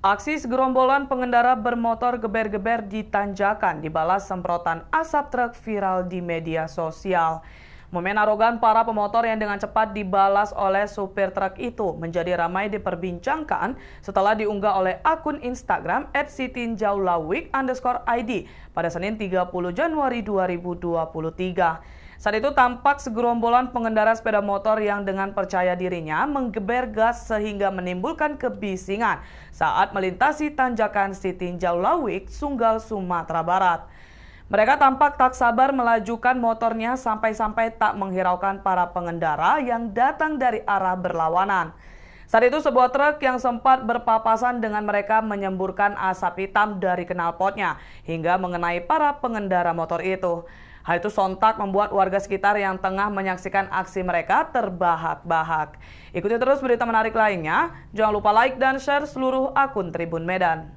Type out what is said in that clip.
Aksi segerombolan pengendara bermotor geber-geber di tanjakan dibalas semprotan asap truk viral di media sosial. Momen arogan para pemotor yang dengan cepat dibalas oleh supir truk itu menjadi ramai diperbincangkan setelah diunggah oleh akun Instagram @sitinjaulawik underscore ID pada Senin 30 Januari 2023. Saat itu tampak segerombolan pengendara sepeda motor yang dengan percaya dirinya menggeber gas sehingga menimbulkan kebisingan saat melintasi tanjakan Sitinjau Lawik, Sunggal, Sumatera Barat. Mereka tampak tak sabar melajukan motornya sampai-sampai tak menghiraukan para pengendara yang datang dari arah berlawanan. Saat itu sebuah truk yang sempat berpapasan dengan mereka menyemburkan asap hitam dari knalpotnya hingga mengenai para pengendara motor itu. Hal itu sontak membuat warga sekitar yang tengah menyaksikan aksi mereka terbahak-bahak. Ikuti terus berita menarik lainnya. Jangan lupa like dan share seluruh akun Tribun Medan.